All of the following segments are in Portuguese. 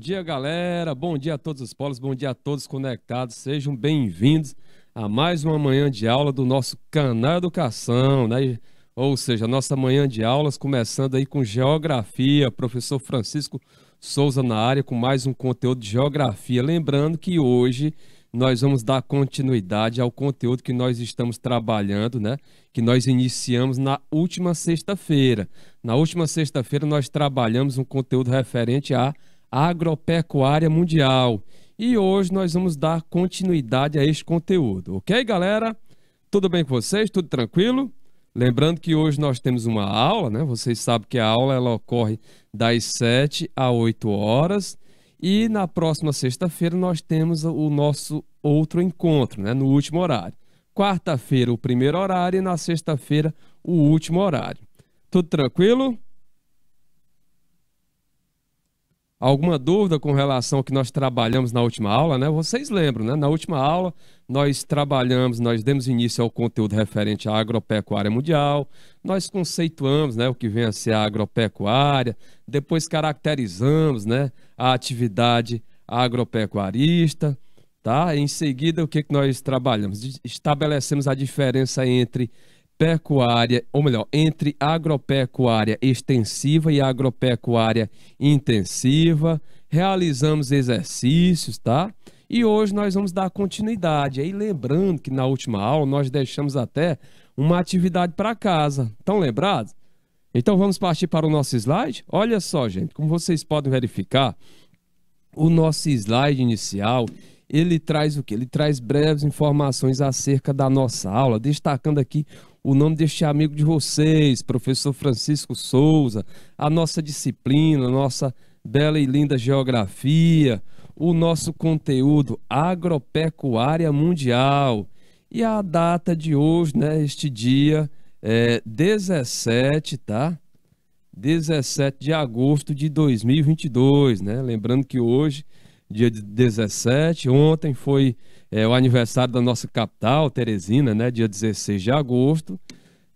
dia, galera. Bom dia a todos os polos, bom dia a todos conectados. Sejam bem-vindos a mais uma manhã de aula do nosso canal Educação, né? Ou seja, nossa manhã de aulas começando aí com geografia, professor Francisco Souza na área com mais um conteúdo de geografia. Lembrando que hoje nós vamos dar continuidade ao conteúdo que nós estamos trabalhando, né? Que nós iniciamos na última sexta-feira. Na última sexta-feira nós trabalhamos um conteúdo referente à agropecuária mundial. E hoje nós vamos dar continuidade a este conteúdo, ok, galera? Tudo bem com vocês? Tudo tranquilo? Lembrando que hoje nós temos uma aula, né? Vocês sabem que a aula ela ocorre das 7 a 8 horas. E na próxima sexta-feira nós temos o nosso outro encontro, né? No último horário. Quarta-feira, o primeiro horário, e na sexta-feira, o último horário. Tudo tranquilo? alguma dúvida com relação ao que nós trabalhamos na última aula, né? Vocês lembram, né? Na última aula, nós trabalhamos, nós demos início ao conteúdo referente à agropecuária mundial, nós conceituamos né, o que vem a ser a agropecuária, depois caracterizamos né, a atividade agropecuarista, tá? Em seguida, o que, que nós trabalhamos? Estabelecemos a diferença entre pecuária, ou melhor, entre agropecuária extensiva e agropecuária intensiva. Realizamos exercícios, tá? E hoje nós vamos dar continuidade. Aí lembrando que na última aula nós deixamos até uma atividade para casa. Estão lembrados? Então vamos partir para o nosso slide? Olha só, gente, como vocês podem verificar, o nosso slide inicial, ele traz o que? Ele traz breves informações acerca da nossa aula, destacando aqui o nome deste amigo de vocês, professor Francisco Souza, a nossa disciplina, a nossa bela e linda geografia, o nosso conteúdo agropecuária mundial. E a data de hoje, né, este dia é 17, tá? 17 de agosto de 2022, né? Lembrando que hoje, dia 17, ontem foi é o aniversário da nossa capital, Teresina, né? Dia 16 de agosto.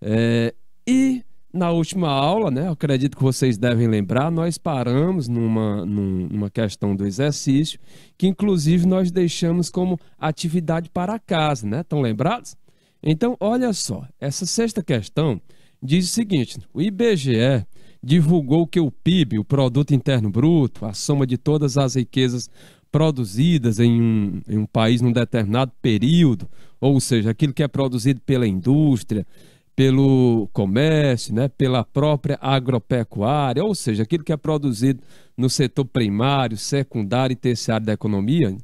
É, e na última aula, né? acredito que vocês devem lembrar, nós paramos numa, numa questão do exercício, que inclusive nós deixamos como atividade para casa, né? Estão lembrados? Então, olha só, essa sexta questão diz o seguinte: o IBGE divulgou que o PIB, o Produto Interno Bruto, a soma de todas as riquezas produzidas em um, em um país num determinado período, ou seja, aquilo que é produzido pela indústria, pelo comércio, né, pela própria agropecuária, ou seja, aquilo que é produzido no setor primário, secundário e terciário da economia.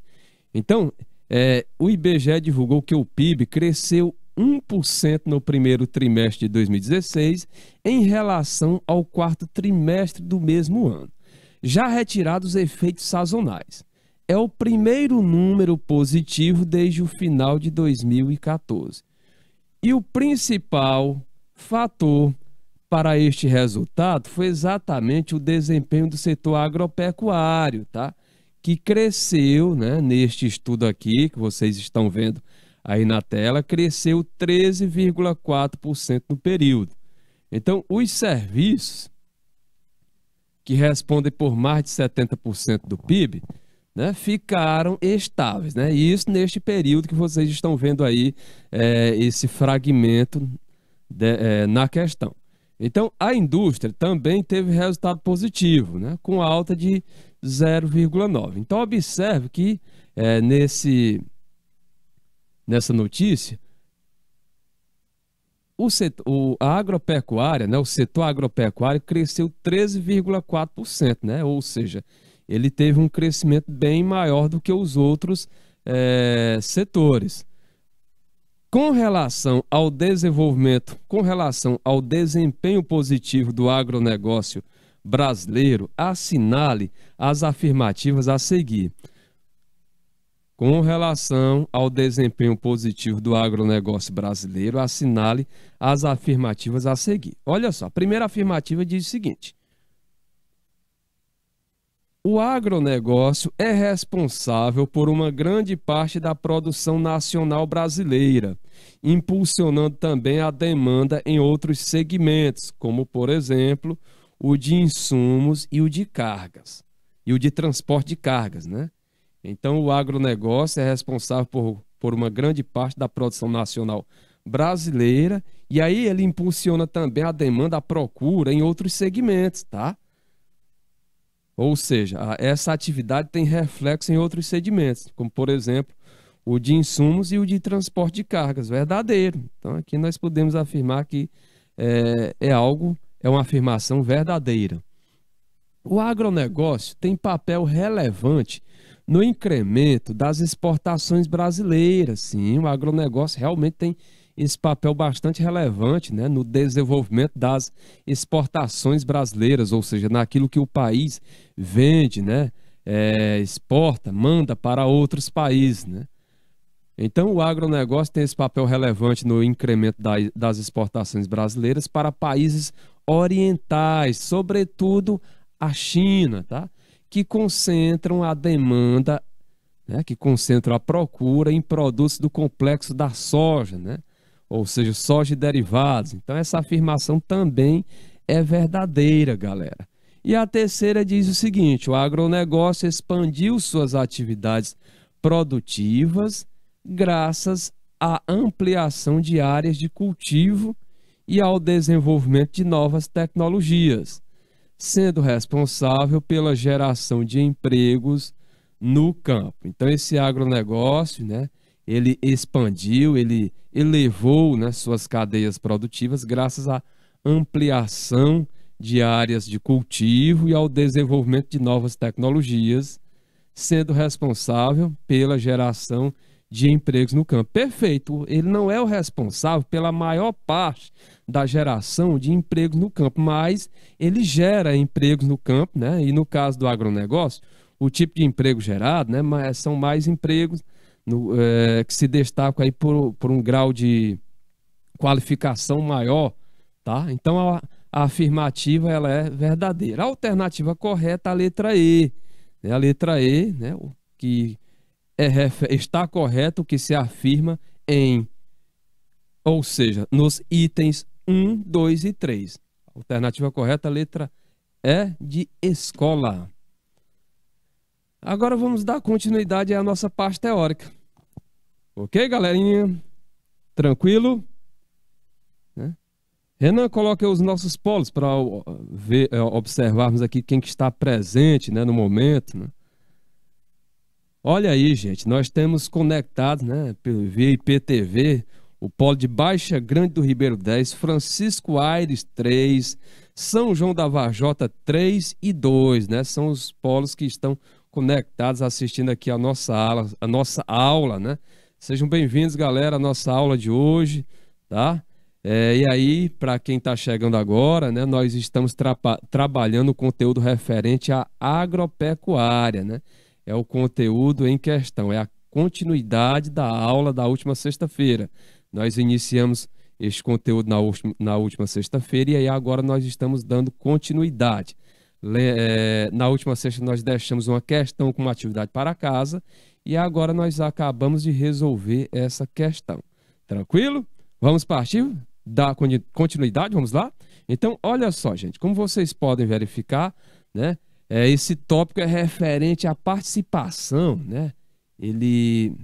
Então, é, o IBGE divulgou que o PIB cresceu 1% no primeiro trimestre de 2016 em relação ao quarto trimestre do mesmo ano, já retirados os efeitos sazonais é o primeiro número positivo desde o final de 2014. E o principal fator para este resultado foi exatamente o desempenho do setor agropecuário, tá? Que cresceu, né, neste estudo aqui que vocês estão vendo aí na tela, cresceu 13,4% no período. Então, os serviços que respondem por mais de 70% do PIB né, ficaram estáveis. Né? Isso neste período que vocês estão vendo aí é, esse fragmento de, é, na questão. Então, a indústria também teve resultado positivo, né, com alta de 0,9. Então, observe que é, nesse, nessa notícia, o, setor, o a agropecuária, né, o setor agropecuário cresceu 13,4%, né, ou seja, ele teve um crescimento bem maior do que os outros é, setores. Com relação ao desenvolvimento, com relação ao desempenho positivo do agronegócio brasileiro, assinale as afirmativas a seguir. Com relação ao desempenho positivo do agronegócio brasileiro, assinale as afirmativas a seguir. Olha só, a primeira afirmativa diz o seguinte: o agronegócio é responsável por uma grande parte da produção nacional brasileira, impulsionando também a demanda em outros segmentos, como, por exemplo, o de insumos e o de cargas, e o de transporte de cargas, né? Então, o agronegócio é responsável por, por uma grande parte da produção nacional brasileira, e aí ele impulsiona também a demanda, a procura em outros segmentos, tá? Ou seja, essa atividade tem reflexo em outros segmentos, como por exemplo o de insumos e o de transporte de cargas, verdadeiro. Então aqui nós podemos afirmar que é, é algo, é uma afirmação verdadeira. O agronegócio tem papel relevante no incremento das exportações brasileiras. Sim, o agronegócio realmente tem esse papel bastante relevante né, no desenvolvimento das exportações brasileiras, ou seja, naquilo que o país vende, né, é, exporta, manda para outros países. Né? Então, o agronegócio tem esse papel relevante no incremento da, das exportações brasileiras para países orientais, sobretudo a China, tá? que concentram a demanda né, que concentram a procura em produtos do complexo da soja, né, ou seja, soja e derivados. Então, essa afirmação também é verdadeira, galera. E a terceira diz o seguinte: o agronegócio expandiu suas atividades produtivas graças à ampliação de áreas de cultivo e ao desenvolvimento de novas tecnologias, sendo responsável pela geração de empregos no campo. Então, esse agronegócio, né? ele expandiu, ele elevou né, suas cadeias produtivas graças à ampliação de áreas de cultivo e ao desenvolvimento de novas tecnologias, sendo responsável pela geração de empregos no campo. Perfeito, ele não é o responsável pela maior parte da geração de empregos no campo, mas ele gera empregos no campo, né? E no caso do agronegócio, o tipo de emprego gerado, né, são mais empregos no, é, que se destacam aí por, por um grau de qualificação maior, tá? Então a, a afirmativa ela é verdadeira. A alternativa correta é a letra E. Né? A letra E, né? o que é, está correto, o que se afirma em, ou seja, nos itens 1, 2 e 3. Alternativa correta, a letra E de escola. Agora vamos dar continuidade à nossa parte teórica. Ok, galerinha? Tranquilo? Né? Renan coloque os nossos polos para é, observarmos aqui quem que está presente né, no momento. Né? Olha aí, gente, nós temos conectados né, pelo IPTV o polo de Baixa Grande do Ribeiro 10, Francisco Aires 3, São João da Varjota 3 e 2, né? São os polos que estão conectados assistindo aqui a nossa aula, a nossa aula, né? Sejam bem-vindos, galera, à nossa aula de hoje, tá? É, e aí, para quem está chegando agora, né, nós estamos tra trabalhando o conteúdo referente à agropecuária, né? É o conteúdo em questão, é a continuidade da aula da última sexta-feira. Nós iniciamos este conteúdo na, na última sexta-feira e aí agora nós estamos dando continuidade. É, na última sexta nós deixamos uma questão com uma atividade para casa e agora nós acabamos de resolver essa questão. Tranquilo? Vamos partir? Dar continuidade, vamos lá? Então, olha só, gente, como vocês podem verificar, né? É, esse tópico é referente à participação, né? Ele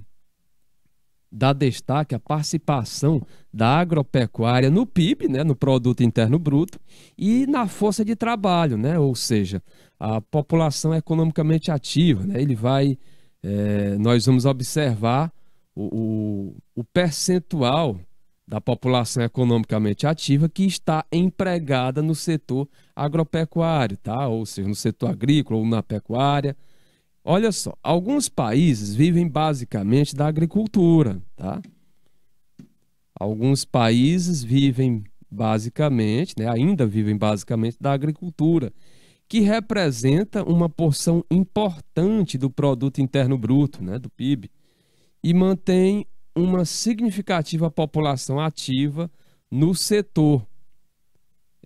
dá destaque à participação da agropecuária no PIB, né, no produto interno bruto, e na força de trabalho, né, ou seja, a população é economicamente ativa, né, ele vai, é, nós vamos observar o, o, o percentual da população economicamente ativa que está empregada no setor agropecuário, tá? Ou seja, no setor agrícola ou na pecuária, Olha só, alguns países vivem basicamente da agricultura, tá? Alguns países vivem basicamente, né, ainda vivem basicamente da agricultura, que representa uma porção importante do produto interno bruto, né, do PIB, e mantém uma significativa população ativa no setor.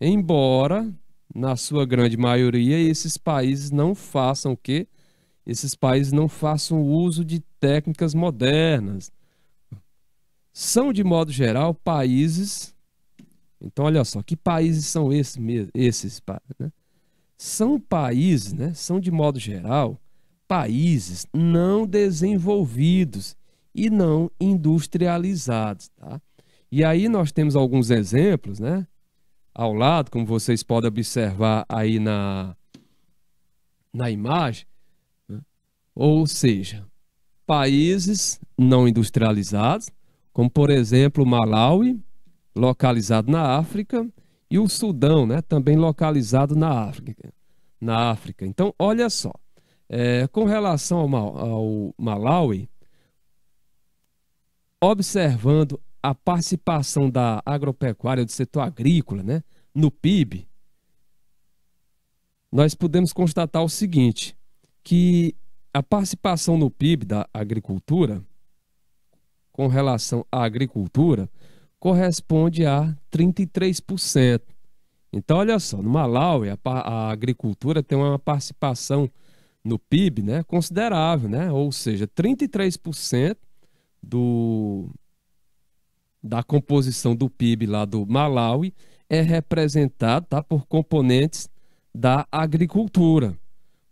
Embora, na sua grande maioria, esses países não façam o quê? esses países não façam uso de técnicas modernas. São, de modo geral, países. Então, olha só, que países são esses? esses né? São países, né? são, de modo geral, países não desenvolvidos e não industrializados. Tá? E aí nós temos alguns exemplos, né? Ao lado, como vocês podem observar aí na, na imagem, ou seja, países não industrializados, como por exemplo Malawi, localizado na África, e o Sudão, né, também localizado na África. Na África. Então, olha só, é, com relação ao, ao Malawi, observando a participação da agropecuária do setor agrícola né, no PIB, nós podemos constatar o seguinte, que a participação no PIB da agricultura, com relação à agricultura, corresponde a 33%. Então, olha só, no Malawi, a, a agricultura tem uma participação no PIB né, considerável, né? ou seja, 33% do, da composição do PIB lá do Malawi é representado tá, por componentes da agricultura.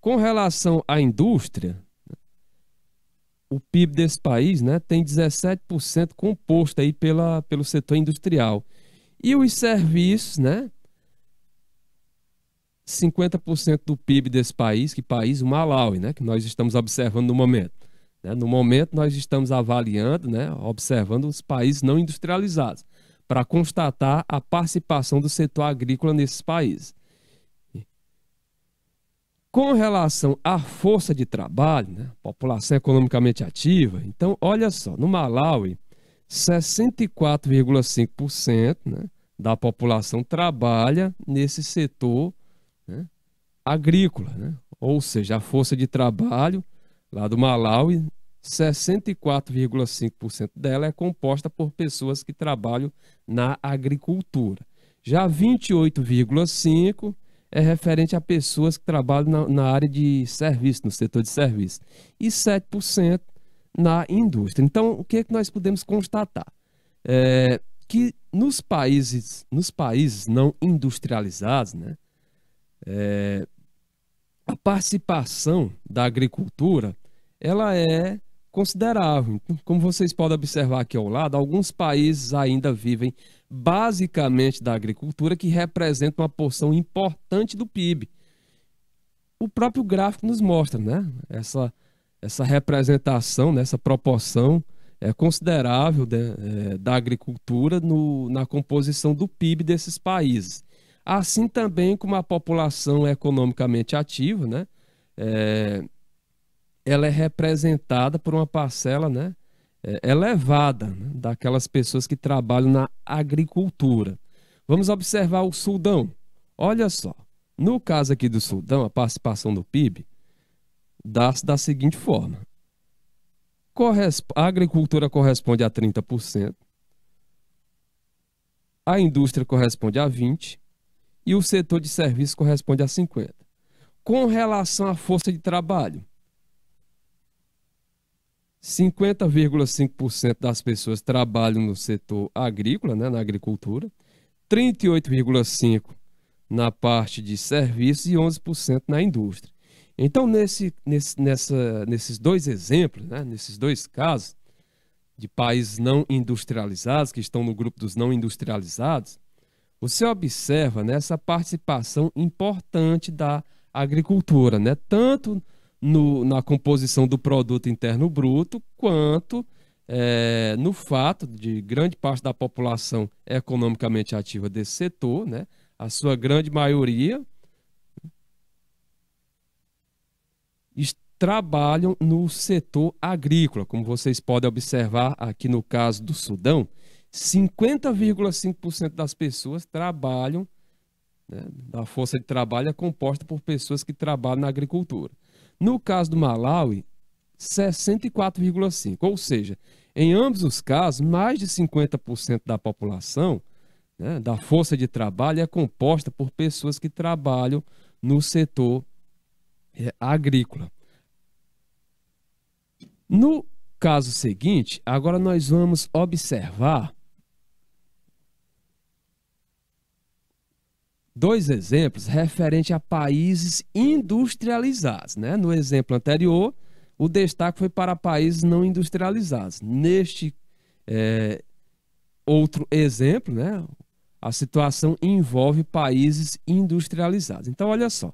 Com relação à indústria, o PIB desse país né, tem 17% composto aí pela, pelo setor industrial. E os serviços, né? 50% do PIB desse país, que país? O Malawi, né? Que nós estamos observando no momento. Né? No momento, nós estamos avaliando, né? Observando os países não industrializados, para constatar a participação do setor agrícola nesses países. Com relação à força de trabalho, né, população economicamente ativa, então olha só, no Malawi, 64,5% né, da população trabalha nesse setor né, agrícola, né? ou seja, a força de trabalho lá do Malawi, 64,5% dela é composta por pessoas que trabalham na agricultura. Já 28,5% é referente a pessoas que trabalham na, na área de serviço, no setor de serviço, e 7% na indústria. Então, o que, é que nós podemos constatar? É, que nos países, nos países não industrializados, né, é, a participação da agricultura ela é considerável. Então, como vocês podem observar aqui ao lado, alguns países ainda vivem basicamente da agricultura, que representa uma porção importante do PIB. O próprio gráfico nos mostra, né? Essa, essa representação, né? essa proporção é considerável de, né? é, da agricultura no, na composição do PIB desses países. Assim também como a população economicamente ativa, né? É, ela é representada por uma parcela, né? elevada é, é né, daquelas pessoas que trabalham na agricultura. Vamos observar o Sudão. Olha só, no caso aqui do Sudão, a participação do PIB dá-se da seguinte forma: a agricultura corresponde a 30%, a indústria corresponde a 20% e o setor de serviços corresponde a 50%. Com relação à força de trabalho, 50,5% das pessoas trabalham no setor agrícola, né, na agricultura, 38,5% na parte de serviços e 11% na indústria. Então, nesse, nesse, nessa, nesses dois exemplos, né, nesses dois casos de países não industrializados, que estão no grupo dos não industrializados, você observa né, essa participação importante da agricultura, né, tanto no, na composição do produto interno bruto, quanto é, no fato de grande parte da população é economicamente ativa desse setor, né, a sua grande maioria trabalham no setor agrícola, como vocês podem observar aqui no caso do Sudão, 50,5% das pessoas trabalham, né, da força de trabalho é composta por pessoas que trabalham na agricultura. No caso do Malawi, 64,5%. Ou seja, em ambos os casos, mais de 50% da população, né, da força de trabalho, é composta por pessoas que trabalham no setor é, agrícola. No caso seguinte, agora nós vamos observar dois exemplos referentes a países industrializados. Né? No exemplo anterior, o destaque foi para países não industrializados. Neste é, outro exemplo, né, a situação envolve países industrializados. Então, olha só.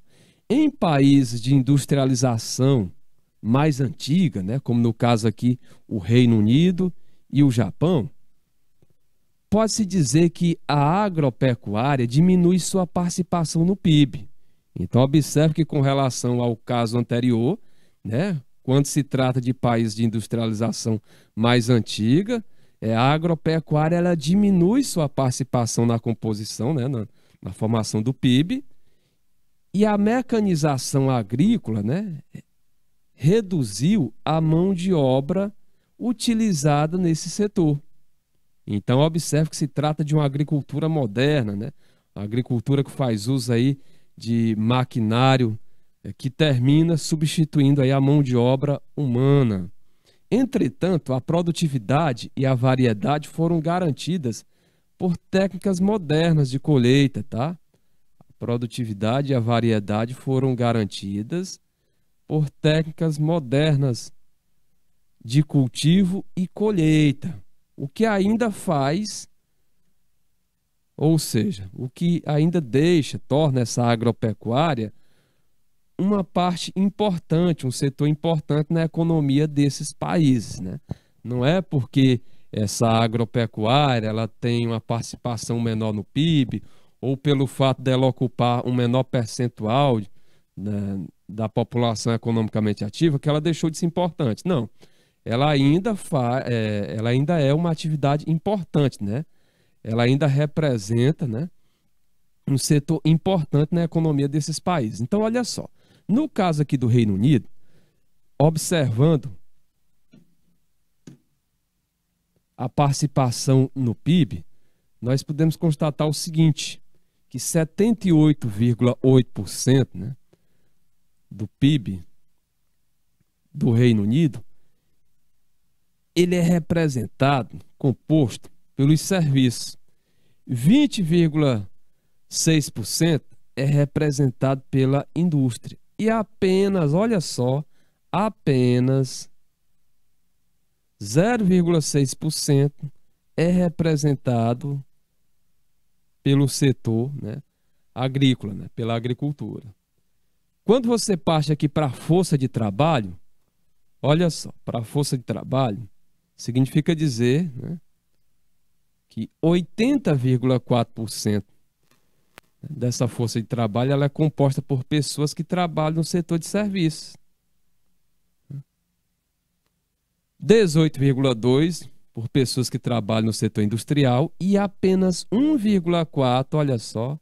Em países de industrialização mais antiga, né, como no caso aqui o Reino Unido e o Japão, pode-se dizer que a agropecuária diminui sua participação no PIB. Então, observe que, com relação ao caso anterior, né, quando se trata de países de industrialização mais antiga, é, a agropecuária ela diminui sua participação na composição, né, na, na formação do PIB, e a mecanização agrícola né, reduziu a mão de obra utilizada nesse setor. Então observe que se trata de uma agricultura moderna, né? agricultura que faz uso aí de maquinário é, que termina substituindo aí a mão de obra humana. Entretanto, a produtividade e a variedade foram garantidas por técnicas modernas de colheita, tá? A produtividade e a variedade foram garantidas por técnicas modernas de cultivo e colheita o que ainda faz, ou seja, o que ainda deixa, torna essa agropecuária uma parte importante, um setor importante na economia desses países. Né? Não é porque essa agropecuária ela tem uma participação menor no PIB ou pelo fato dela ocupar um menor percentual né, da população economicamente ativa que ela deixou de ser importante. Não ela ainda, fa, é, ela ainda é uma atividade importante, né? Ela ainda representa, né? Um setor importante na economia desses países. Então, olha só. No caso aqui do Reino Unido, observando a participação no PIB, nós podemos constatar o seguinte, que 78,8% né, do PIB do Reino Unido ele é representado, composto pelos serviços. 20,6% é representado pela indústria. E apenas, olha só, apenas 0,6% é representado pelo setor né, agrícola, né, pela agricultura. Quando você parte aqui para a força de trabalho, olha só, para a força de trabalho, significa dizer né, que 80,4% né, dessa força de trabalho ela é composta por pessoas que trabalham no setor de serviços. 18,2 né. por pessoas que trabalham no setor industrial e apenas 1,4, olha só,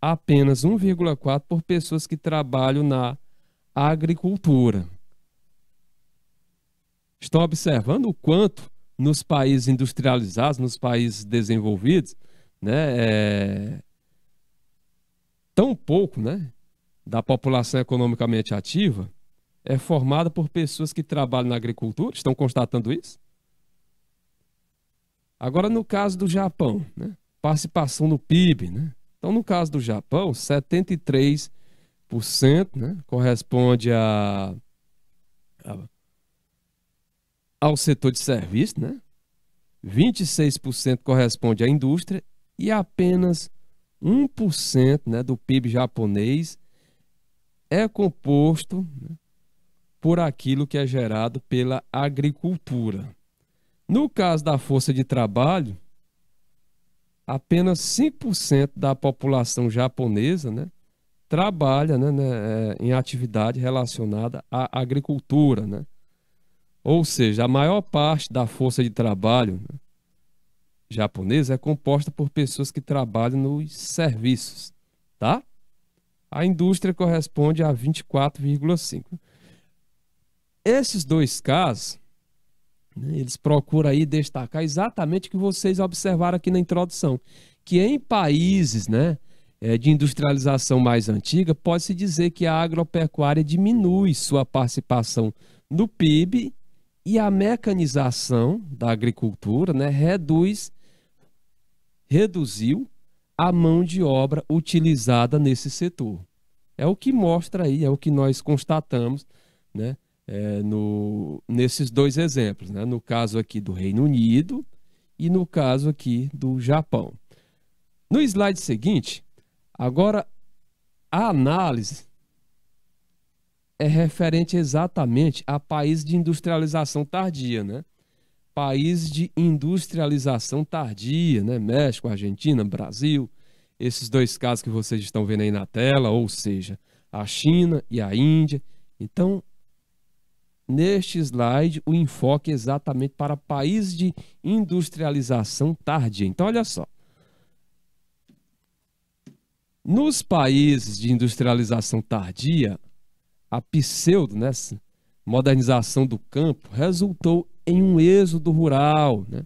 apenas 1,4 por pessoas que trabalham na agricultura estão observando o quanto nos países industrializados, nos países desenvolvidos, né, é... tão pouco né, da população economicamente ativa é formada por pessoas que trabalham na agricultura, estão constatando isso? Agora, no caso do Japão, né, participação no PIB, né? Então, no caso do Japão, 73% né, corresponde a, a ao setor de serviço, né? 26% corresponde à indústria e apenas 1% né, do PIB japonês é composto né, por aquilo que é gerado pela agricultura. No caso da força de trabalho, apenas 5% da população japonesa né, trabalha né, né, é, em atividade relacionada à agricultura. Né? Ou seja, a maior parte da força de trabalho japonesa é composta por pessoas que trabalham nos serviços, tá? A indústria corresponde a 24,5. Esses dois casos, né, eles procuram aí destacar exatamente o que vocês observaram aqui na introdução, que em países, né, eh, de industrialização mais antiga, pode-se dizer que a agropecuária diminui sua participação no PIB e a mecanização da agricultura né, reduz, reduziu a mão de obra utilizada nesse setor. É o que mostra aí, é o que nós constatamos né, é, no, nesses dois exemplos. Né, no caso aqui do Reino Unido e no caso aqui do Japão. No slide seguinte, agora a análise é referente exatamente a país de industrialização tardia, né? País de industrialização tardia, né? México, Argentina, Brasil, esses dois casos que vocês estão vendo aí na tela, ou seja, a China e a Índia. Então, neste slide, o enfoque é exatamente para país de industrialização tardia. Então, olha só. Nos países de industrialização tardia, a pseudo, né, modernização do campo, resultou em um êxodo rural, né?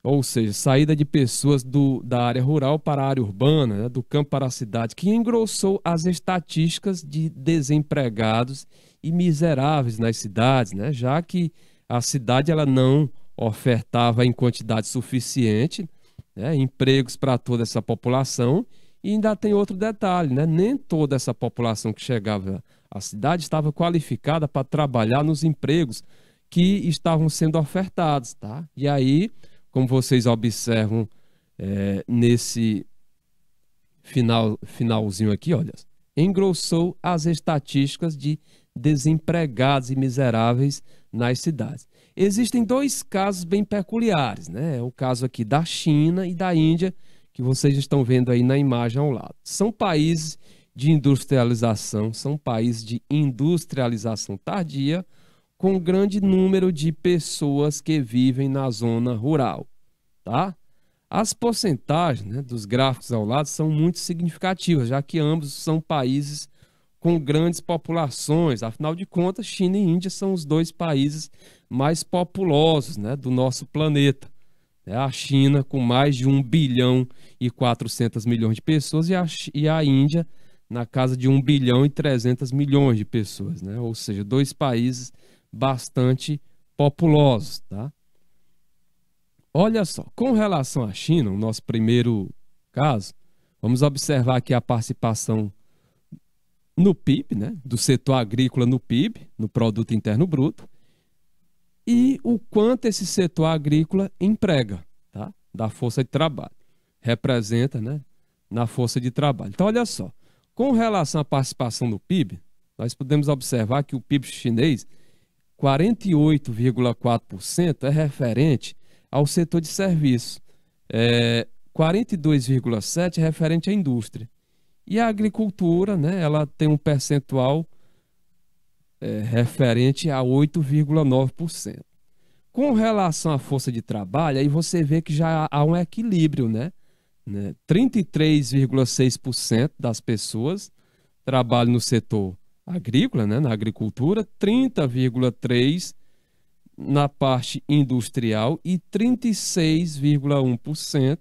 ou seja, saída de pessoas do, da área rural para a área urbana, né, do campo para a cidade, que engrossou as estatísticas de desempregados e miseráveis nas cidades, né, já que a cidade ela não ofertava em quantidade suficiente né, empregos para toda essa população e ainda tem outro detalhe, né? Nem toda essa população que chegava à cidade estava qualificada para trabalhar nos empregos que estavam sendo ofertados, tá? E aí, como vocês observam é, nesse final, finalzinho aqui, olha, engrossou as estatísticas de desempregados e miseráveis nas cidades. Existem dois casos bem peculiares, né? É o caso aqui da China e da Índia, que vocês estão vendo aí na imagem ao lado. São países de industrialização, são países de industrialização tardia, com um grande número de pessoas que vivem na zona rural, tá? As porcentagens né, dos gráficos ao lado são muito significativas, já que ambos são países com grandes populações. Afinal de contas, China e Índia são os dois países mais populosos né, do nosso planeta. É a China com mais de 1 bilhão e 400 milhões de pessoas e a, e a Índia na casa de 1 bilhão e 300 milhões de pessoas, né? ou seja, dois países bastante populosos. Tá? Olha só, com relação à China, o nosso primeiro caso, vamos observar aqui a participação no PIB, né? do setor agrícola no PIB, no Produto Interno Bruto, e o quanto esse setor agrícola emprega, tá? Da força de trabalho. Representa, né? Na força de trabalho. Então, olha só. Com relação à participação do PIB, nós podemos observar que o PIB chinês, 48,4%, é referente ao setor de serviço. É, 42,7% é referente à indústria. E a agricultura, né, ela tem um percentual é, referente a 8,9%. Com relação à força de trabalho, aí você vê que já há um equilíbrio, né? né? 33,6% das pessoas trabalham no setor agrícola, né? na agricultura, 30,3% na parte industrial e 36,1%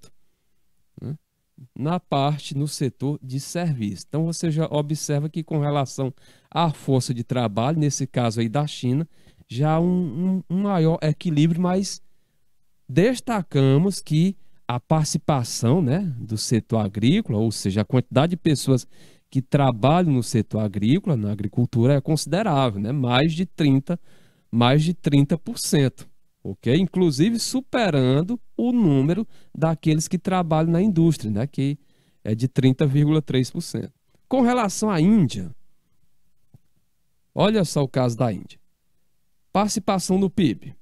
na parte, no setor de serviço. Então você já observa que com relação à força de trabalho, nesse caso aí da China, já há um, um, um maior equilíbrio, mas destacamos que a participação né, do setor agrícola, ou seja, a quantidade de pessoas que trabalham no setor agrícola, na agricultura, é considerável, né? mais de 30%. Mais de 30% ok? Inclusive superando o número daqueles que trabalham na indústria, né? Que é de 30,3%. Com relação à Índia, olha só o caso da Índia. Participação do PIB.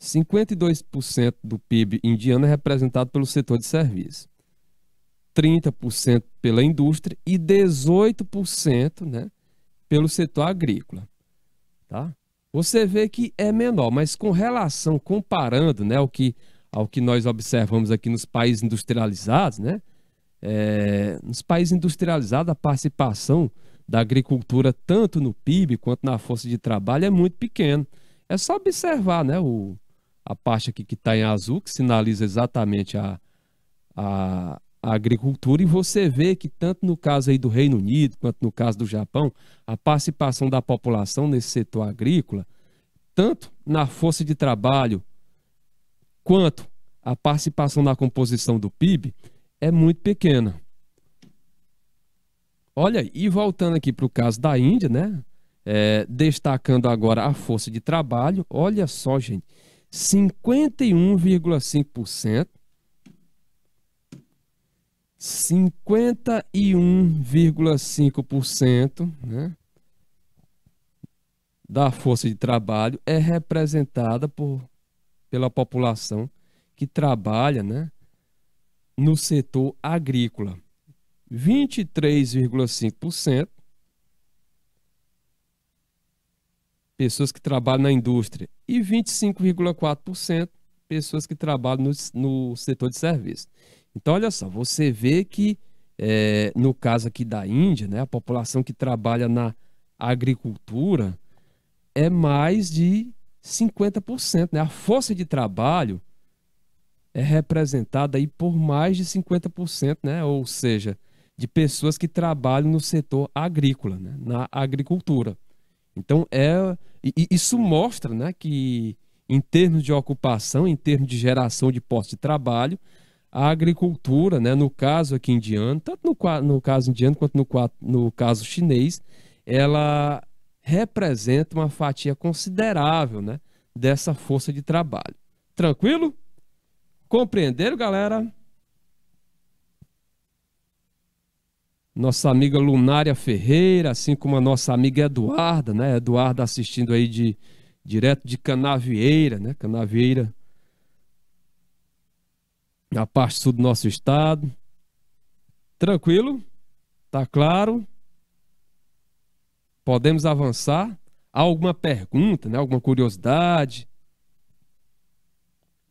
52% do PIB indiano é representado pelo setor de serviços. 30% pela indústria e 18% né, pelo setor agrícola. Tá? você vê que é menor, mas com relação, comparando né, ao, que, ao que nós observamos aqui nos países industrializados, né, é, nos países industrializados a participação da agricultura tanto no PIB quanto na força de trabalho é muito pequena. É só observar né, o, a parte aqui que está em azul, que sinaliza exatamente a, a, a agricultura e você vê que tanto no caso aí do Reino Unido quanto no caso do Japão, a participação da população nesse setor agrícola, tanto na força de trabalho quanto a participação na composição do PIB é muito pequena. Olha, e voltando aqui para o caso da Índia, né? É, destacando agora a força de trabalho, olha só, gente, 51,5% 51,5% né, da força de trabalho é representada por, pela população que trabalha né, no setor agrícola. 23,5% pessoas que trabalham na indústria e 25,4% pessoas que trabalham no, no setor de serviço. Então, olha só, você vê que, é, no caso aqui da Índia, né, a população que trabalha na agricultura é mais de 50%. Né? A força de trabalho é representada aí por mais de 50%, né? ou seja, de pessoas que trabalham no setor agrícola, né? na agricultura. Então, é, isso mostra né, que, em termos de ocupação, em termos de geração de postos de trabalho, a agricultura, né, no caso aqui indiano, tanto no, no caso indiano quanto no, no caso chinês, ela representa uma fatia considerável né, dessa força de trabalho. Tranquilo? Compreenderam, galera? Nossa amiga Lunária Ferreira, assim como a nossa amiga Eduarda, né? Eduarda assistindo aí de direto de Canavieira, né? Canavieira, a parte sul do nosso estado. Tranquilo? Tá claro? Podemos avançar? Há alguma pergunta, né? alguma curiosidade?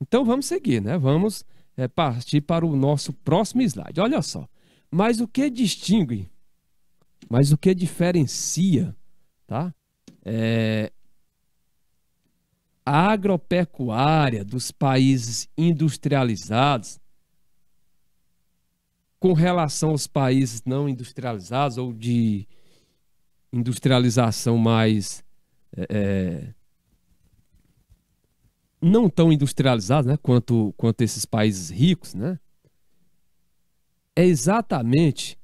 Então vamos seguir, né? Vamos é, partir para o nosso próximo slide. Olha só. Mas o que distingue? Mas o que diferencia, tá? É, agropecuária dos países industrializados com relação aos países não industrializados ou de industrialização mais é, não tão industrializados né, quanto, quanto esses países ricos, né, é exatamente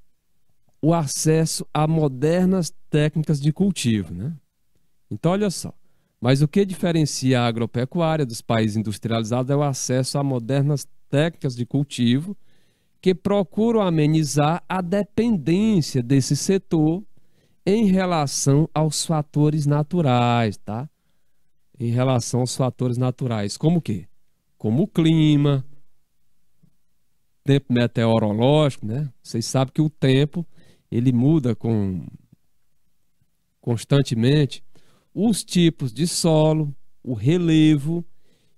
o acesso a modernas técnicas de cultivo. Né? Então, olha só. Mas o que diferencia a agropecuária dos países industrializados é o acesso a modernas técnicas de cultivo que procuram amenizar a dependência desse setor em relação aos fatores naturais, tá? Em relação aos fatores naturais, como que? Como o clima, tempo meteorológico, né? Vocês sabem que o tempo ele muda com constantemente os tipos de solo, o relevo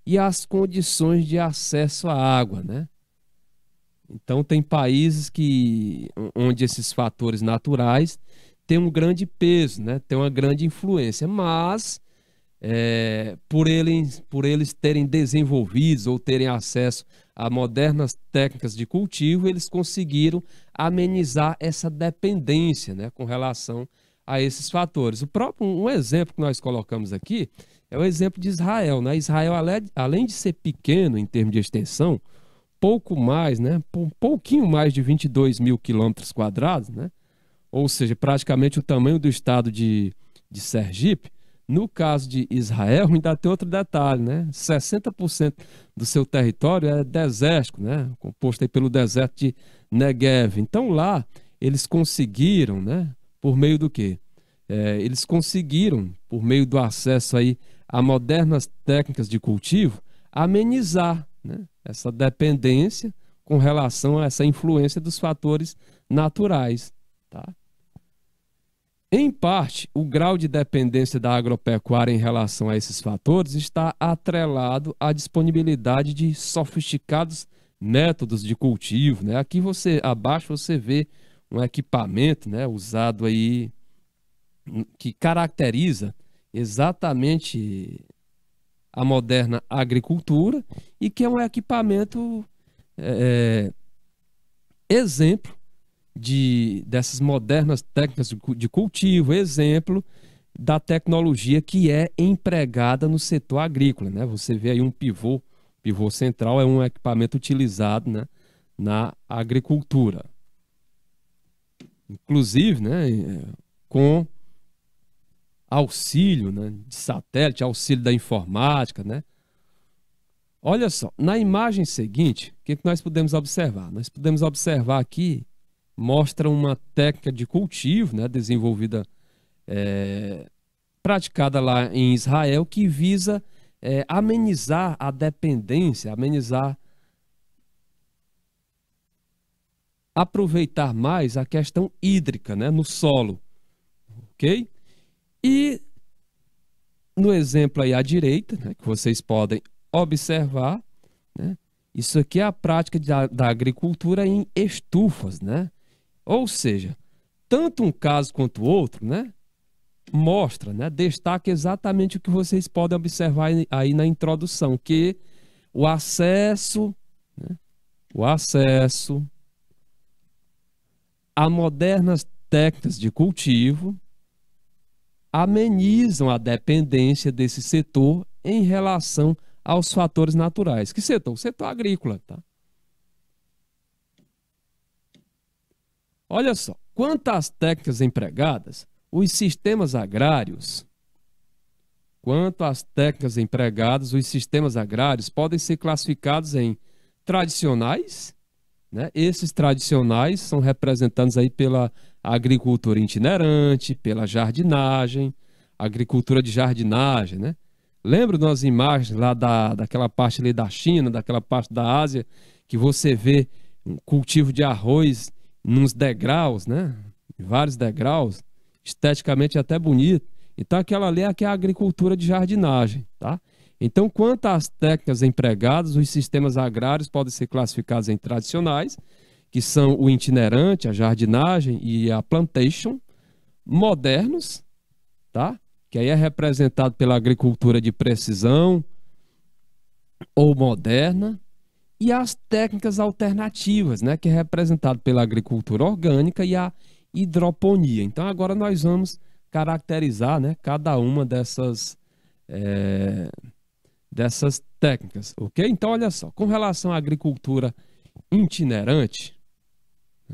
e as condições de acesso à água, né? Então tem países que onde esses fatores naturais têm um grande peso, né? Tem uma grande influência, mas é, por, eles, por eles terem desenvolvidos ou terem acesso a modernas técnicas de cultivo, eles conseguiram amenizar essa dependência né, com relação a esses fatores. O próprio um exemplo que nós colocamos aqui é o exemplo de Israel. Né? Israel, além de ser pequeno em termos de extensão, pouco mais, né? um pouquinho mais de 22 mil quilômetros quadrados, né? ou seja, praticamente o tamanho do estado de, de Sergipe, no caso de Israel, ainda tem outro detalhe, né? 60% do seu território é desértico, né? Composto aí pelo deserto de Negev. Então lá eles conseguiram, né? Por meio do quê? É, eles conseguiram, por meio do acesso aí a modernas técnicas de cultivo, amenizar né, essa dependência com relação a essa influência dos fatores naturais. Tá? Em parte, o grau de dependência da agropecuária em relação a esses fatores está atrelado à disponibilidade de sofisticados métodos de cultivo. Né? Aqui você abaixo você vê um equipamento né, usado aí que caracteriza exatamente a moderna agricultura e que é um equipamento é, é exemplo de dessas modernas técnicas de cultivo, exemplo da tecnologia que é empregada no setor agrícola, né? Você vê aí um pivô, pivô central é um equipamento utilizado, né, na agricultura inclusive né, é, com auxílio né, de satélite, auxílio da informática. Né? Olha só, na imagem seguinte, o que, é que nós podemos observar? Nós podemos observar aqui, mostra uma técnica de cultivo né, desenvolvida, é, praticada lá em Israel, que visa é, amenizar a dependência, amenizar aproveitar mais a questão hídrica né, no solo. Ok? E no exemplo aí à direita, né, que vocês podem observar, né, isso aqui é a prática da, da agricultura em estufas, né? Ou seja, tanto um caso quanto o outro, né? Mostra, né? Destaca exatamente o que vocês podem observar aí na introdução, que o acesso, né, o acesso, a modernas técnicas de cultivo amenizam a dependência desse setor em relação aos fatores naturais. Que setor? O setor agrícola, tá? Olha só, quantas técnicas empregadas, os sistemas agrários, quanto às técnicas empregadas, os sistemas agrários podem ser classificados em tradicionais né? Esses tradicionais são representados aí pela agricultura itinerante, pela jardinagem, agricultura de jardinagem, né? Lembra das imagens lá da, daquela parte ali da China, daquela parte da Ásia, que você vê um cultivo de arroz nos degraus, né? Em vários degraus, esteticamente até bonito. Então aquela ali é a é agricultura de jardinagem, tá? Então, quanto às técnicas empregadas, os sistemas agrários podem ser classificados em tradicionais, que são o itinerante, a jardinagem e a plantation, modernos, tá? que aí é representado pela agricultura de precisão ou moderna, e as técnicas alternativas, né, que é representado pela agricultura orgânica e a hidroponia. Então agora nós vamos caracterizar, né, cada uma dessas é, dessas técnicas, ok? Então, olha só, com relação à agricultura itinerante,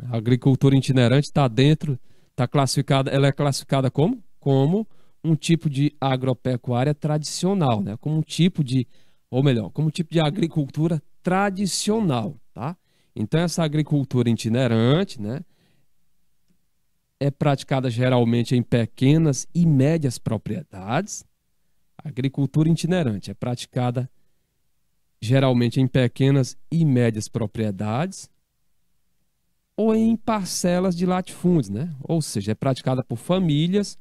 a agricultura itinerante está dentro, está classificada, ela é classificada como? Como um tipo de agropecuária tradicional, né? Como um tipo de, ou melhor, como um tipo de agricultura tradicional, tá? Então, essa agricultura itinerante, né? É praticada geralmente em pequenas e médias propriedades, agricultura itinerante é praticada geralmente em pequenas e médias propriedades ou em parcelas de latifúndios, né? Ou seja, é praticada por famílias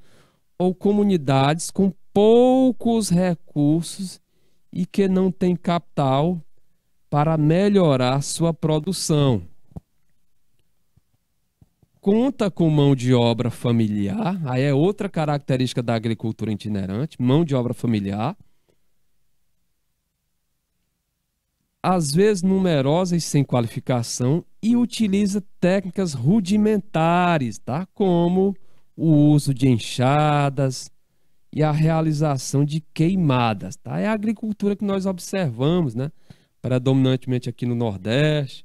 ou comunidades com poucos recursos e que não têm capital para melhorar sua produção conta com mão de obra familiar, aí é outra característica da agricultura itinerante, mão de obra familiar. Às vezes numerosa e sem qualificação, e utiliza técnicas rudimentares, tá? como o uso de enxadas e a realização de queimadas. Tá? É a agricultura que nós observamos, né? predominantemente aqui no Nordeste,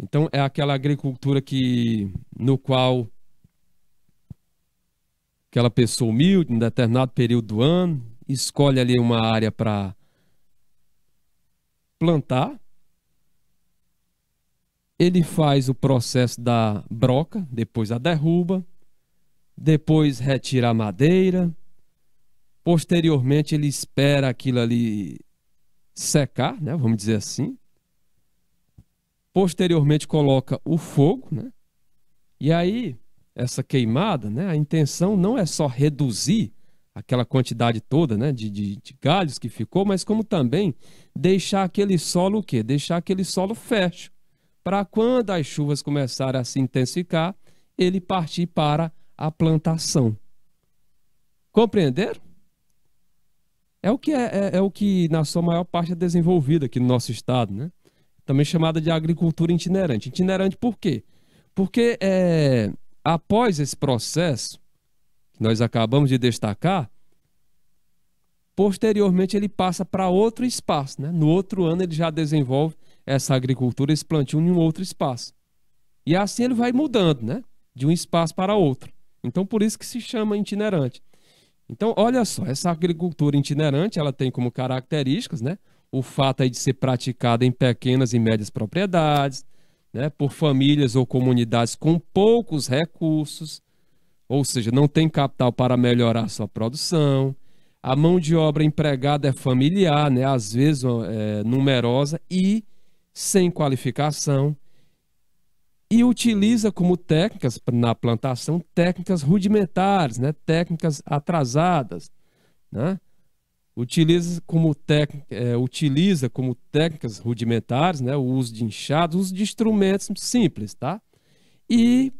então é aquela agricultura que no qual aquela pessoa humilde, em determinado período do ano, escolhe ali uma área para plantar. Ele faz o processo da broca, depois a derruba, depois retira a madeira. Posteriormente ele espera aquilo ali secar, né? Vamos dizer assim, posteriormente coloca o fogo, né? E aí, essa queimada, né? A intenção não é só reduzir aquela quantidade toda, né? De, de, de galhos que ficou, mas como também deixar aquele solo o quê? Deixar aquele solo fértil. Para quando as chuvas começarem a se intensificar, ele partir para a plantação. Compreenderam? É o que é, é, é o que na sua maior parte é desenvolvido aqui no nosso estado, né? também chamada de agricultura itinerante. Itinerante por quê? Porque é, após esse processo que nós acabamos de destacar, posteriormente ele passa para outro espaço. Né? No outro ano ele já desenvolve essa agricultura, esse plantio em um outro espaço. E assim ele vai mudando, né? De um espaço para outro. Então por isso que se chama itinerante. Então, olha só, essa agricultura itinerante, ela tem como características, né? o fato aí de ser praticada em pequenas e médias propriedades, né, por famílias ou comunidades com poucos recursos, ou seja, não tem capital para melhorar sua produção. A mão de obra empregada é familiar, né, às vezes é, numerosa e sem qualificação. E utiliza como técnicas na plantação técnicas rudimentares, né, técnicas atrasadas. Né? utiliza como, tec, é, utiliza como técnicas rudimentares, né, o uso de inchados, o uso de instrumentos simples, tá? E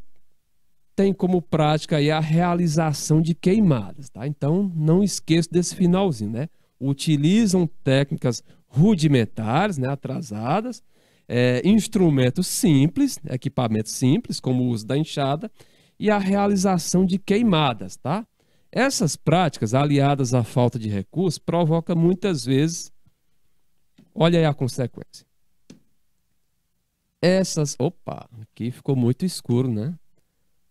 tem como prática aí a realização de queimadas, tá? Então não esqueça desse finalzinho, né? Utilizam técnicas rudimentares, né, atrasadas, é, instrumentos simples, equipamentos simples, como o uso da enxada, e a realização de queimadas, tá? Essas práticas, aliadas à falta de recursos, provoca muitas vezes, olha aí a consequência. Essas, opa, aqui ficou muito escuro, né?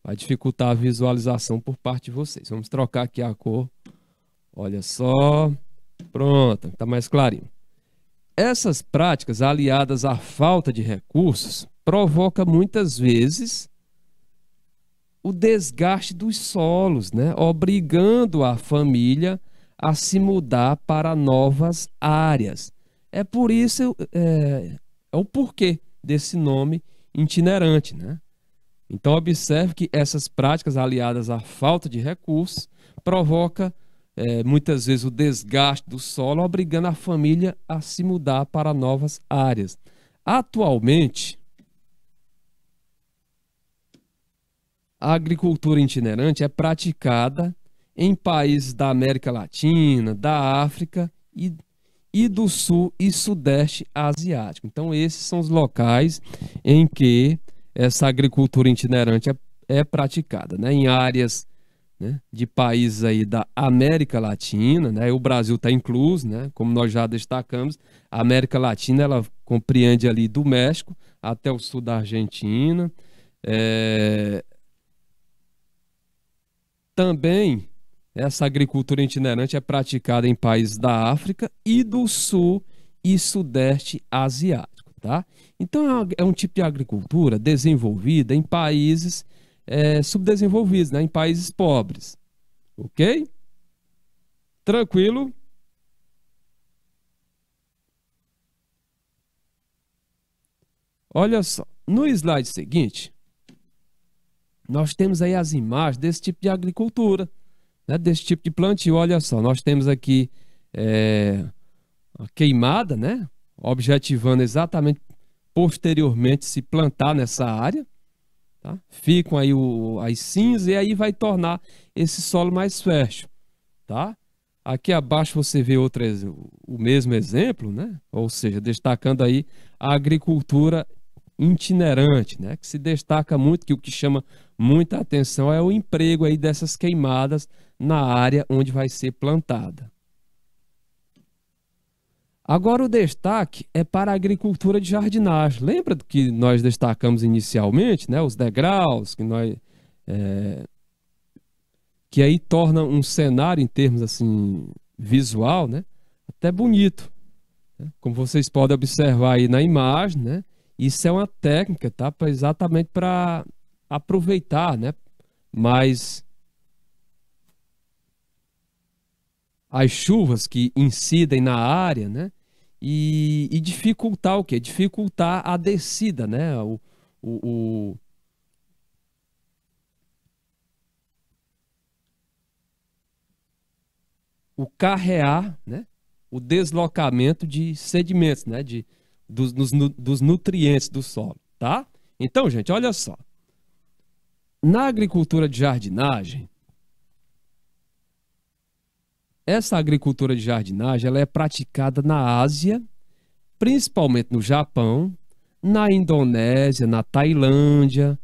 Vai dificultar a visualização por parte de vocês. Vamos trocar aqui a cor. Olha só. Pronto, está mais clarinho. Essas práticas, aliadas à falta de recursos, provoca muitas vezes o desgaste dos solos, né? obrigando a família a se mudar para novas áreas. É por isso é, é o porquê desse nome itinerante, né? Então observe que essas práticas aliadas à falta de recursos provoca é, muitas vezes o desgaste do solo, obrigando a família a se mudar para novas áreas. Atualmente, a agricultura itinerante é praticada em países da América Latina, da África e, e do Sul e Sudeste Asiático. Então, esses são os locais em que essa agricultura itinerante é, é praticada, né? em áreas né, de países aí da América Latina, né, o Brasil está incluso, né, como nós já destacamos, a América Latina ela compreende ali do México até o sul da Argentina, é, também essa agricultura itinerante é praticada em países da África e do Sul e Sudeste Asiático, tá? Então é, é um tipo de agricultura desenvolvida em países é, subdesenvolvidos, né? em países pobres, ok? Tranquilo? Olha só, no slide seguinte, nós temos aí as imagens desse tipo de agricultura, né? desse tipo de plantio. Olha só, nós temos aqui é, a queimada, né? objetivando exatamente posteriormente se plantar nessa área. Tá? Ficam aí o, as cinzas e aí vai tornar esse solo mais fértil. Tá? Aqui abaixo você vê outras, o mesmo exemplo, né? ou seja, destacando aí a agricultura itinerante, né? Que se destaca muito, que o que chama muita atenção é o emprego aí dessas queimadas na área onde vai ser plantada. Agora o destaque é para a agricultura de jardinagem. Lembra do que nós destacamos inicialmente, né? Os degraus que nós é... que aí torna um cenário em termos assim visual, né? Até bonito. Né? Como vocês podem observar aí na imagem, né? Isso é uma técnica, tá? Pra, exatamente para aproveitar, né? Mas as chuvas que incidem na área, né? E, e dificultar o quê? Dificultar a descida, né? O, o, o... o carrear, né? O deslocamento de sedimentos, né? De, dos, dos, dos nutrientes do solo, tá? Então, gente, olha só. Na agricultura de jardinagem, essa agricultura de jardinagem ela é praticada na Ásia, principalmente no Japão, na Indonésia, na Tailândia,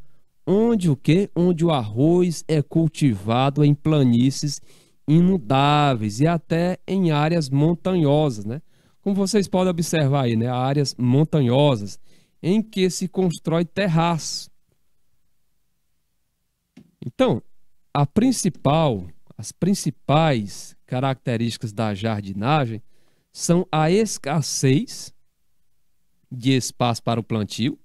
onde o quê? Onde o arroz é cultivado em planícies inundáveis e até em áreas montanhosas, né? Como vocês podem observar aí, né, áreas montanhosas em que se constrói terraço. Então, a principal, as principais características da jardinagem são a escassez de espaço para o plantio,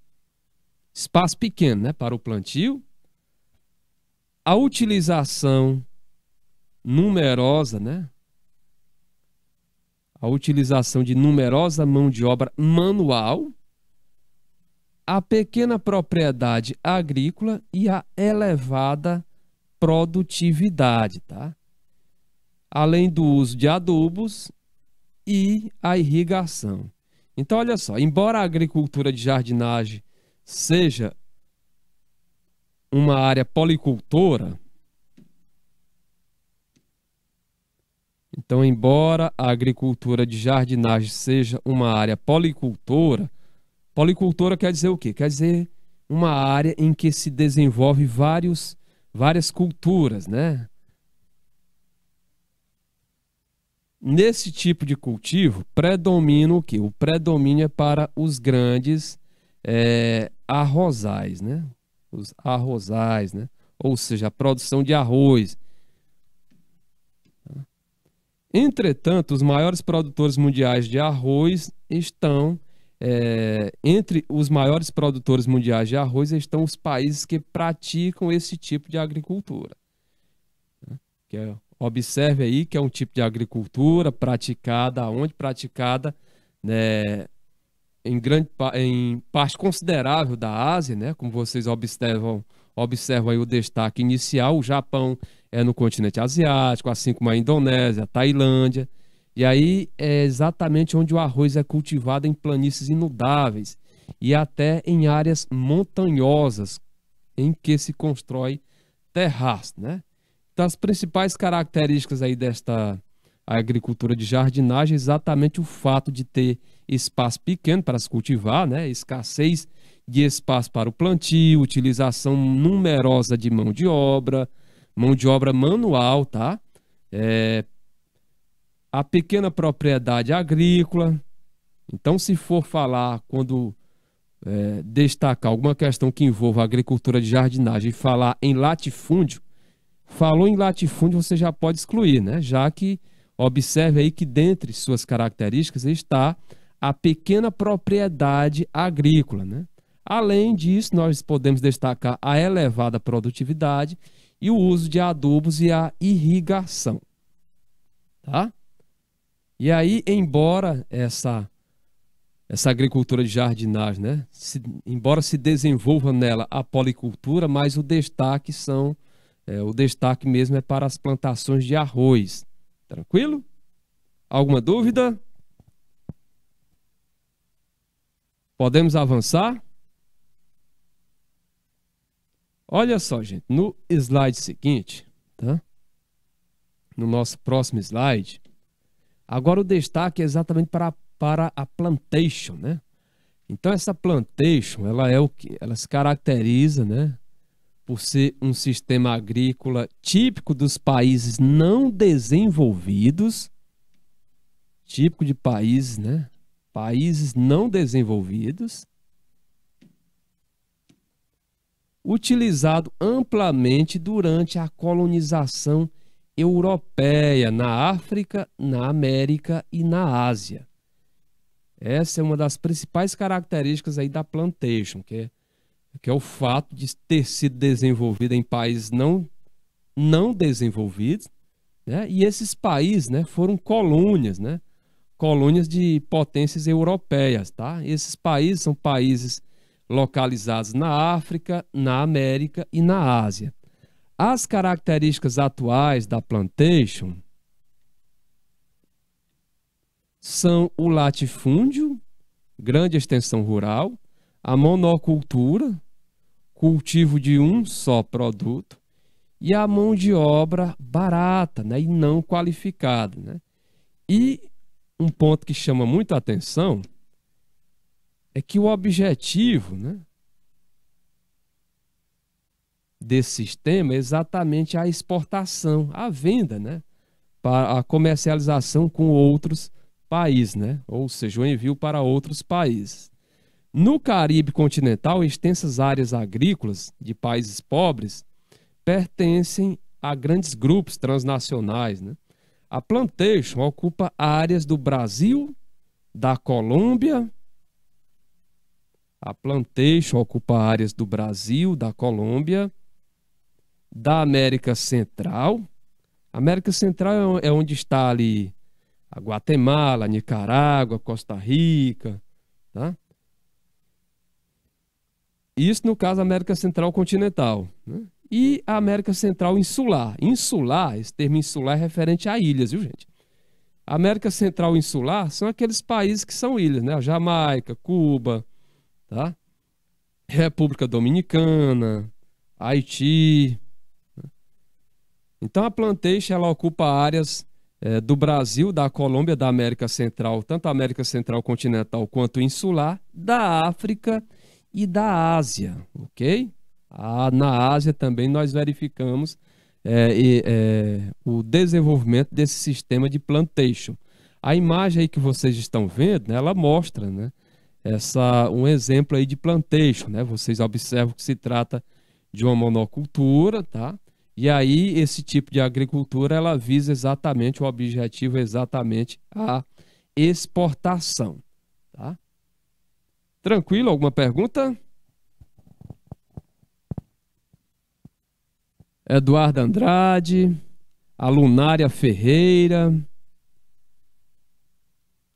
espaço pequeno, né, para o plantio, a utilização numerosa, né, a utilização de numerosa mão de obra manual, a pequena propriedade agrícola e a elevada produtividade, tá? Além do uso de adubos e a irrigação. Então, olha só, embora a agricultura de jardinagem seja uma área policultora, Então, embora a agricultura de jardinagem seja uma área policultora, policultora quer dizer o quê? Quer dizer uma área em que se desenvolve vários, várias culturas, né? Nesse tipo de cultivo, predomina o quê? O predomínio é para os grandes é, arrozais, né? Os arrozais, né? Ou seja, a produção de arroz. Entretanto, os maiores produtores mundiais de arroz estão é, entre os maiores produtores mundiais de arroz estão os países que praticam esse tipo de agricultura. Que é, observe aí que é um tipo de agricultura praticada, onde praticada né, em, grande, em parte considerável da Ásia, né, como vocês observam, observam aí o destaque inicial, o Japão é no continente asiático, assim como a Indonésia, a Tailândia. E aí é exatamente onde o arroz é cultivado em planícies inundáveis e até em áreas montanhosas em que se constrói terraço, né? Então as principais características aí desta agricultura de jardinagem é exatamente o fato de ter espaço pequeno para se cultivar, né? Escassez de espaço para o plantio, utilização numerosa de mão de obra, mão de obra manual, tá? É, a pequena propriedade agrícola. Então, se for falar quando é, destacar alguma questão que envolva agricultura de jardinagem e falar em latifúndio, falou em latifúndio você já pode excluir, né? Já que observe aí que dentre suas características está a pequena propriedade agrícola, né? Além disso, nós podemos destacar a elevada produtividade e o uso de adubos e a irrigação. Tá? E aí, embora essa essa agricultura de jardinagem, né? Se, embora se desenvolva nela a policultura, mas o destaque são é, o destaque mesmo é para as plantações de arroz. Tranquilo? Alguma dúvida? Podemos avançar? Olha só, gente, no slide seguinte, tá? No nosso próximo slide, agora o destaque é exatamente para, para a plantation, né? Então essa plantation, ela é o que ela se caracteriza, né, por ser um sistema agrícola típico dos países não desenvolvidos, típico de países, né? Países não desenvolvidos utilizado amplamente durante a colonização europeia na África, na América e na Ásia. Essa é uma das principais características aí da plantation, que é, que é o fato de ter sido desenvolvida em países não, não desenvolvidos, né? e esses países né, foram colônias, né? colônias de potências europeias. Tá? Esses países são países localizados na África, na América e na Ásia. As características atuais da plantation são o latifúndio, grande extensão rural, a monocultura, cultivo de um só produto, e a mão de obra barata né, e não qualificada. Né? E um ponto que chama muito a atenção é que o objetivo né, desse sistema é exatamente a exportação, a venda, né, para a comercialização com outros países, né, ou seja, o envio para outros países. No Caribe continental, extensas áreas agrícolas de países pobres pertencem a grandes grupos transnacionais. Né? A plantation ocupa áreas do Brasil, da Colômbia, a Plantation ocupa áreas do Brasil, da Colômbia, da América Central. A América Central é, é onde está ali a Guatemala, a Nicarágua, Costa Rica, tá? Isso no caso América Central continental. Né? E a América Central insular. Insular, esse termo insular é referente a ilhas, viu gente? A América Central insular são aqueles países que são ilhas, né? A Jamaica, Cuba, tá? República Dominicana, Haiti. Né? Então a plantation ela ocupa áreas é, do Brasil, da Colômbia, da América Central, tanto América Central continental quanto insular, da África e da Ásia, ok? A, na Ásia também nós verificamos é, é, o desenvolvimento desse sistema de plantation. A imagem aí que vocês estão vendo, né, ela mostra, né? essa um exemplo aí de plantation, né? Vocês observam que se trata de uma monocultura, tá? E aí esse tipo de agricultura ela visa exatamente o objetivo é exatamente a exportação, tá? Tranquilo, alguma pergunta? Eduardo Andrade, a Lunária Ferreira,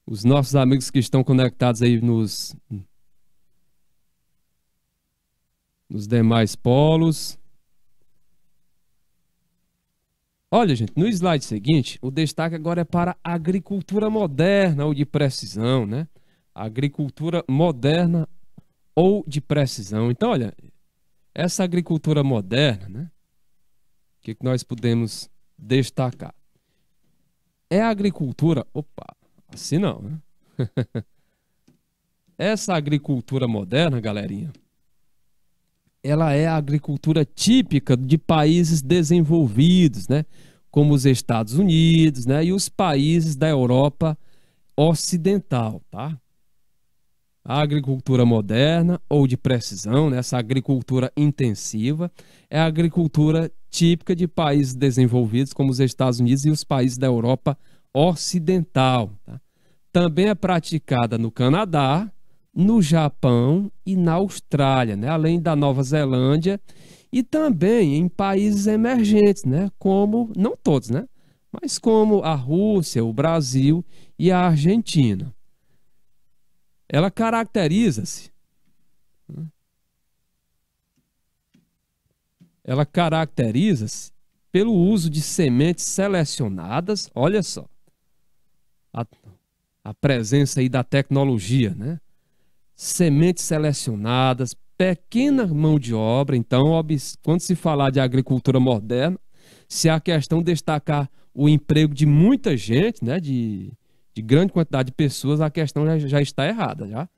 os nossos amigos que estão conectados aí nos, nos demais polos. Olha, gente, no slide seguinte, o destaque agora é para a agricultura moderna ou de precisão, né? agricultura moderna ou de precisão. Então, olha, essa agricultura moderna, né? O que, que nós podemos destacar? É a agricultura. Opa, Assim não, né? Essa agricultura moderna, galerinha, ela é a agricultura típica de países desenvolvidos, né? Como os Estados Unidos, né? E os países da Europa Ocidental, tá? A agricultura moderna ou de precisão, né? essa agricultura intensiva, é a agricultura típica de países desenvolvidos, como os Estados Unidos e os países da Europa Ocidental ocidental. Tá? Também é praticada no Canadá, no Japão e na Austrália, né? além da Nova Zelândia e também em países emergentes, né? como, não todos, né? mas como a Rússia, o Brasil e a Argentina. Ela caracteriza-se. Né? Ela caracteriza-se pelo uso de sementes selecionadas, olha só, a, a presença aí da tecnologia, né? Sementes selecionadas, pequena mão de obra. Então, quando se falar de agricultura moderna, se a questão destacar o emprego de muita gente, né, de, de grande quantidade de pessoas, a questão já, já está errada, já.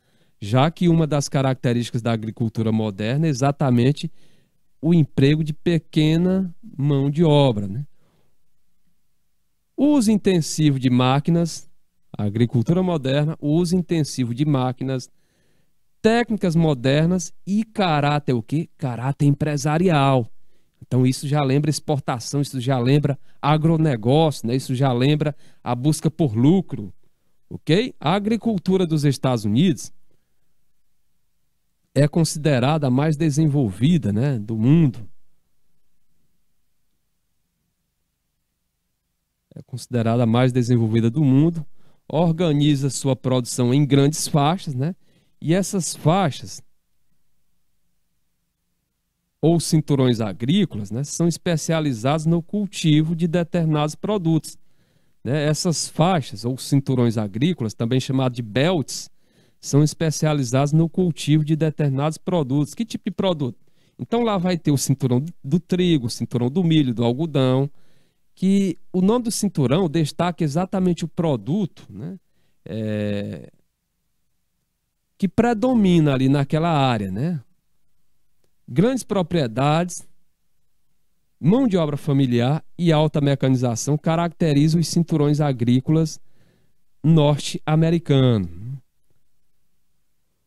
Já que uma das características da agricultura moderna é exatamente o emprego de pequena mão de obra, né? Uso intensivo de máquinas, agricultura moderna, uso intensivo de máquinas, técnicas modernas e caráter o quê? Caráter empresarial. Então isso já lembra exportação, isso já lembra agronegócio, né? Isso já lembra a busca por lucro, ok? A agricultura dos Estados Unidos é considerada a mais desenvolvida, né, do mundo. é considerada a mais desenvolvida do mundo, organiza sua produção em grandes faixas, né? E essas faixas ou cinturões agrícolas, né, são especializados no cultivo de determinados produtos. Né? Essas faixas ou cinturões agrícolas, também chamados de belts, são especializados no cultivo de determinados produtos. Que tipo de produto? Então lá vai ter o cinturão do trigo, o cinturão do milho, do algodão, que o nome do cinturão destaca exatamente o produto né, é, que predomina ali naquela área. Né? Grandes propriedades, mão de obra familiar e alta mecanização caracterizam os cinturões agrícolas norte-americanos.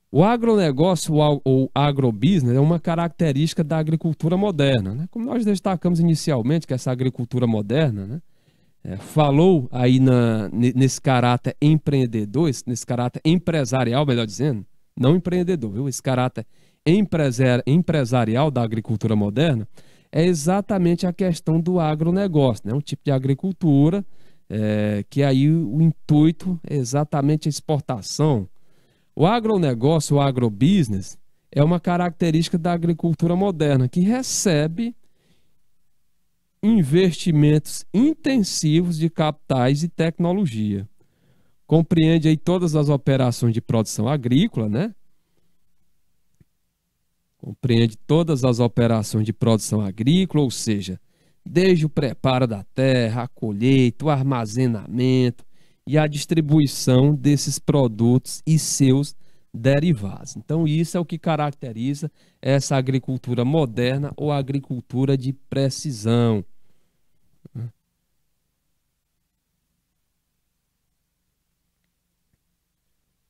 O agronegócio ou agrobusiness é uma característica da agricultura moderna. Né? Como nós destacamos inicialmente, que essa agricultura moderna né? é, falou aí na, nesse caráter empreendedor, nesse caráter empresarial, melhor dizendo, não empreendedor, viu? esse caráter empresarial da agricultura moderna, é exatamente a questão do agronegócio, né? um tipo de agricultura é, que aí o intuito é exatamente a exportação, o agronegócio, o agrobusiness, é uma característica da agricultura moderna que recebe investimentos intensivos de capitais e tecnologia. Compreende aí todas as operações de produção agrícola, né? Compreende todas as operações de produção agrícola, ou seja, desde o preparo da terra, a colheita, o armazenamento, e a distribuição desses produtos e seus derivados. Então, isso é o que caracteriza essa agricultura moderna ou agricultura de precisão.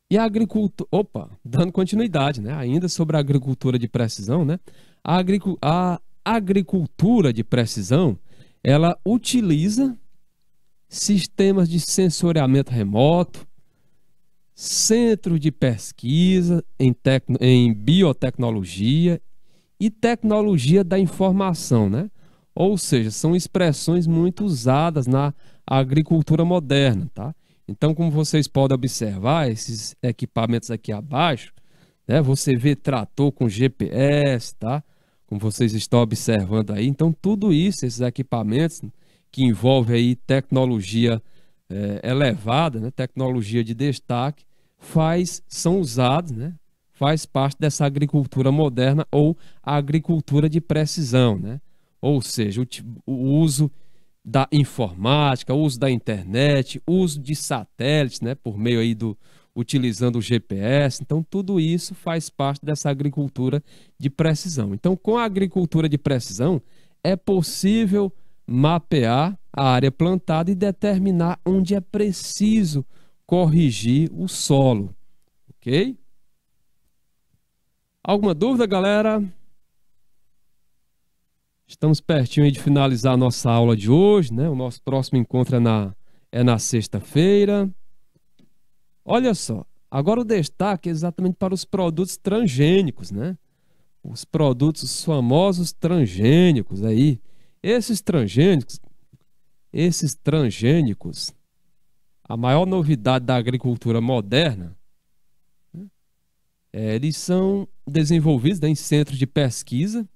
E a agricultura, opa, dando continuidade, né? Ainda sobre a agricultura de precisão, né? A, agric... a agricultura de precisão, ela utiliza sistemas de sensoriamento remoto, centro de pesquisa em, tecno, em biotecnologia e tecnologia da informação, né? Ou seja, são expressões muito usadas na agricultura moderna, tá? Então, como vocês podem observar, esses equipamentos aqui abaixo, né? Você vê trator com GPS, tá? Como vocês estão observando aí. Então, tudo isso, esses equipamentos, que envolve aí tecnologia é, elevada, né, tecnologia de destaque, faz, são usados, né, faz parte dessa agricultura moderna ou agricultura de precisão, né? Ou seja, o, o uso da informática, o uso da internet, o uso de satélites, né, por meio aí do utilizando o GPS. Então tudo isso faz parte dessa agricultura de precisão. Então com a agricultura de precisão é possível mapear a área plantada e determinar onde é preciso corrigir o solo. Ok? Alguma dúvida, galera? Estamos pertinho de finalizar a nossa aula de hoje, né? O nosso próximo encontro é na, é na sexta-feira. Olha só, agora o destaque é exatamente para os produtos transgênicos, né? Os produtos famosos transgênicos aí, esses transgênicos, esses transgênicos, a maior novidade da agricultura moderna, né, é, eles são desenvolvidos né, em centros de pesquisa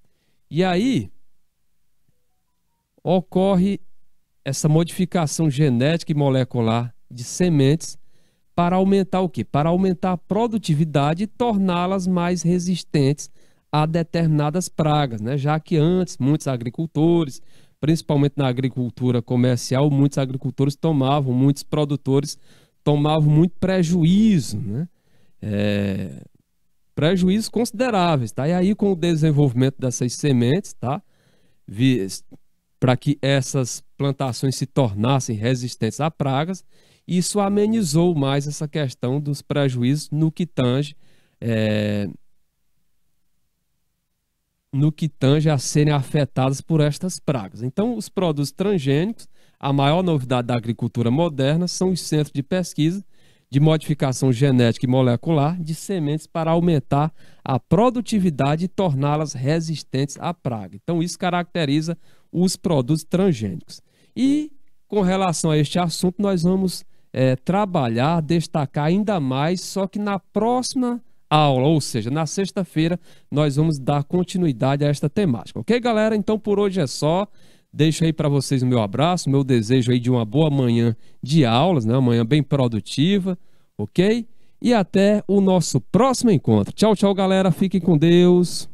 e aí ocorre essa modificação genética e molecular de sementes para aumentar o quê? Para aumentar a produtividade e torná-las mais resistentes a determinadas pragas, né? já que antes muitos agricultores, principalmente na agricultura comercial, muitos agricultores tomavam, muitos produtores tomavam muito prejuízo, né? É... prejuízos consideráveis. Tá? E aí, com o desenvolvimento dessas sementes, tá? para que essas plantações se tornassem resistentes a pragas, isso amenizou mais essa questão dos prejuízos no que tange é, no que tange a serem afetadas por estas pragas. Então, os produtos transgênicos, a maior novidade da agricultura moderna, são os centros de pesquisa de modificação genética e molecular de sementes para aumentar a produtividade e torná-las resistentes à praga. Então, isso caracteriza os produtos transgênicos. E, com relação a este assunto, nós vamos é, trabalhar, destacar ainda mais, só que na próxima aula, ou seja, na sexta-feira nós vamos dar continuidade a esta temática, ok, galera? Então por hoje é só. Deixo aí para vocês o meu abraço, meu desejo aí de uma boa manhã de aulas, né? Uma manhã bem produtiva, ok? E até o nosso próximo encontro. Tchau, tchau, galera. Fiquem com Deus.